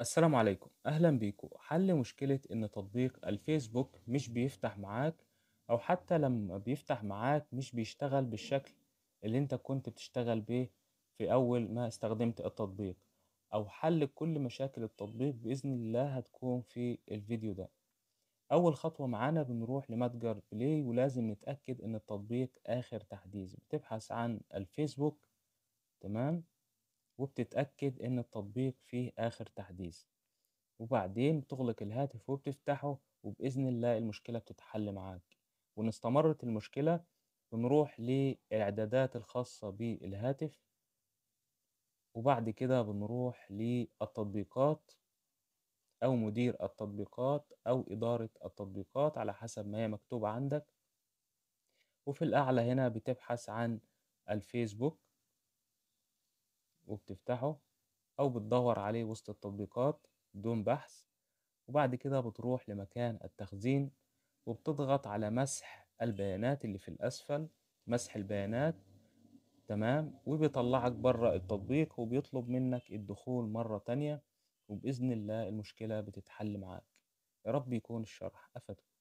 السلام عليكم أهلا بيكم حل مشكلة إن تطبيق الفيسبوك مش بيفتح معاك أو حتى لما بيفتح معاك مش بيشتغل بالشكل اللي أنت كنت بتشتغل بيه في أول ما استخدمت التطبيق أو حل كل مشاكل التطبيق بإذن الله هتكون في الفيديو ده أول خطوة معانا بنروح لمتجر بلاي ولازم نتأكد إن التطبيق آخر تحديث بتبحث عن الفيسبوك تمام وبتتأكد إن التطبيق فيه آخر تحديث وبعدين بتغلق الهاتف وبتفتحه وبإذن الله المشكلة بتتحل معاك وإن استمرت المشكلة بنروح للإعدادات الخاصة بالهاتف وبعد كده بنروح للتطبيقات أو مدير التطبيقات أو إدارة التطبيقات على حسب ما هي مكتوبة عندك وفي الأعلى هنا بتبحث عن الفيسبوك وبتفتحه أو بتدور عليه وسط التطبيقات بدون بحث وبعد كده بتروح لمكان التخزين وبتضغط على مسح البيانات اللي في الأسفل مسح البيانات تمام وبيطلعك بره التطبيق وبيطلب منك الدخول مرة تانية وبإذن الله المشكلة بتتحل معاك يا رب يكون الشرح أفدك